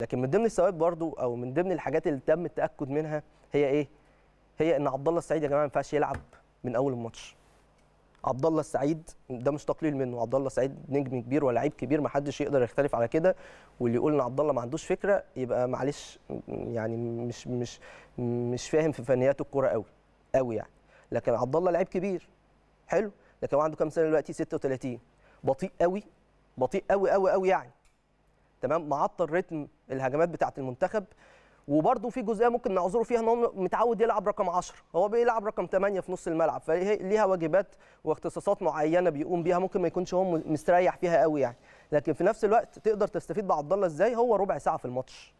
لكن من ضمن الثوابت برضو او من ضمن الحاجات اللي تم التاكد منها هي ايه؟ هي ان عبد الله السعيد يا جماعه ما ينفعش يلعب من اول الماتش. عبد الله السعيد ده مش تقليل منه، عبد الله السعيد نجم كبير ولاعيب كبير ما حدش يقدر يختلف على كده واللي يقول ان عبد الله ما عندوش فكره يبقى معلش يعني مش مش مش فاهم في فنيات الكوره قوي قوي يعني. لكن عبد الله لعيب كبير حلو لكن هو عنده كام سنه دلوقتي 36 بطيء قوي بطيء قوي قوي قوي يعني تمام معطل رتم الهجمات بتاعه المنتخب وبرده في جزئيه ممكن نعذره فيها ان هو متعود يلعب رقم 10 هو بيلعب رقم 8 في نص الملعب فليها واجبات واختصاصات معينه بيقوم بيها ممكن ما يكونش هو مستريح فيها قوي يعني لكن في نفس الوقت تقدر تستفيد بعبد الله ازاي هو ربع ساعه في الماتش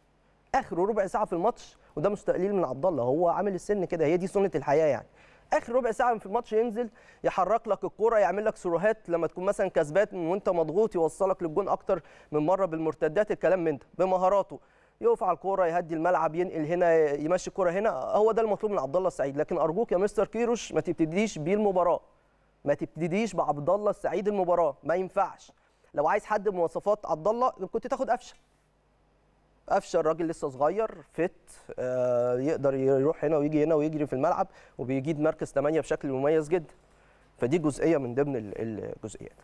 اخره ربع ساعه في الماتش وده مستقليل من عبد الله هو عامل السن كده هي دي سنه الحياه يعني اخر ربع ساعه في الماتش ينزل يحرك لك الكوره يعمل لك سروهات لما تكون مثلا كسبان وانت مضغوط يوصلك للجون اكتر من مره بالمرتدات الكلام من ده بمهاراته يقف على الكوره يهدي الملعب ينقل هنا يمشي الكوره هنا هو ده المطلوب من عبد الله السعيد لكن ارجوك يا مستر كيروش ما تبتديش بيه المباراه ما تبتديش بعبد الله السعيد المباراه ما ينفعش لو عايز حد بمواصفات عبد الله كنت تاخد قفشه قفشه الراجل لسه صغير فت آه، يقدر يروح هنا ويجي هنا ويجري في الملعب وبيجيد مركز 8 بشكل مميز جدا فدي جزئيه من ضمن الجزئيات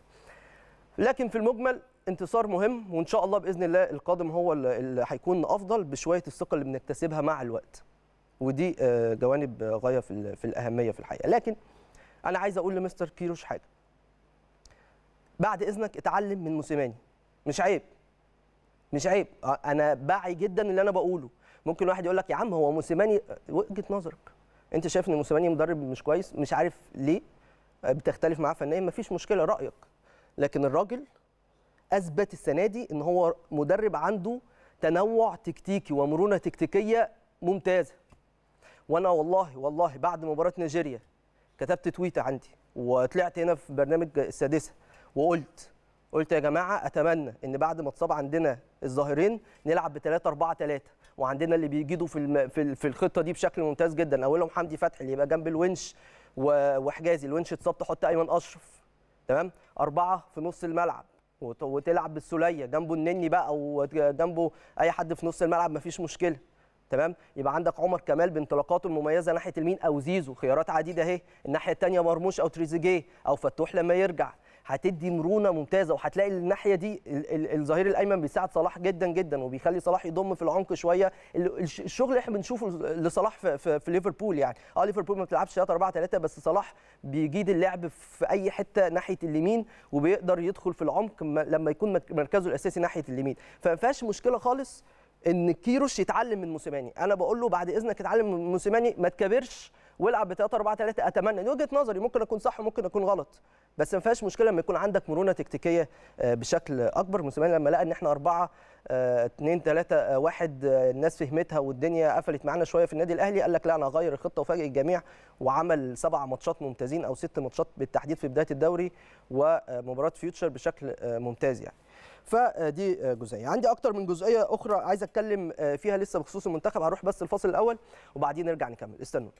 لكن في المجمل انتصار مهم وان شاء الله باذن الله القادم هو اللي هيكون افضل بشويه الثقه اللي بنكتسبها مع الوقت ودي آه، جوانب غايه في الاهميه في الحقيقه لكن انا عايز اقول لمستر كيروش حاجه بعد اذنك اتعلم من موسيماني مش عيب مش عيب آه، انا باعي جدا اللي انا بقوله ممكن واحد يقول لك يا عم هو موسيماني آه، وجهه نظرك انت شايف ان موسيماني مدرب مش كويس مش عارف ليه آه، بتختلف معاه فنيا مفيش مشكله رايك لكن الراجل اثبت السنه دي ان هو مدرب عنده تنوع تكتيكي ومرونه تكتيكيه ممتازه وانا والله والله بعد مباراه نيجيريا كتبت تويته عندي وطلعت هنا في برنامج السادسه وقلت قلت يا جماعه اتمنى ان بعد ما اتصاب عندنا الظاهرين نلعب ب 3 4 3 وعندنا اللي بيجيدوا في في, في الخطه دي بشكل ممتاز جدا اولهم حمدي فتحي اللي يبقى جنب الونش وحجازي الونش اتصاب تحط ايمن اشرف تمام اربعه في نص الملعب وتلعب بالسوليه جنبه النني بقى او جنبه اي حد في نص الملعب مفيش مشكله تمام يبقى عندك عمر كمال بانطلاقاته المميزه ناحيه اليمين او زيزو خيارات عديده اهي الناحيه الثانيه مرموش او تريزيجيه او فتوح لما يرجع هتدي مرونه ممتازه وهتلاقي الناحيه دي الظهير الايمن بيساعد صلاح جدا جدا وبيخلي صلاح يضم في العمق شويه الشغل اللي احنا بنشوفه لصلاح في, ليفربول يعني اه ليفربول ما بتلعبش 3 4 3 بس صلاح بيجيد اللعب في اي حته ناحيه اليمين وبيقدر يدخل في العمق لما يكون مركزه الاساسي ناحيه اليمين فما فيهاش مشكله خالص ان كيروش يتعلم من موسيماني انا بقول له بعد اذنك اتعلم من موسيماني ما تكبرش والعب ب 3 4 3 اتمنى دي وجهه نظري ممكن اكون صح وممكن اكون غلط بس ما فيهاش مشكله لما يكون عندك مرونه تكتيكيه آه، بشكل اكبر موسيماني لما لقى ان احنا اربعه 2 3 1 الناس فهمتها والدنيا قفلت معانا شويه في النادي الاهلي قال لك لا انا هغير الخطه وفاجئ الجميع وعمل سبع ماتشات ممتازين او ست ماتشات بالتحديد في بدايه الدوري ومباراه فيوتشر بشكل آه، ممتاز يعني فدي آه، جزئيه عندي اكتر من جزئيه اخرى عايز اتكلم فيها لسه بخصوص المنتخب هروح بس الفصل الاول وبعدين نرجع نكمل استنوا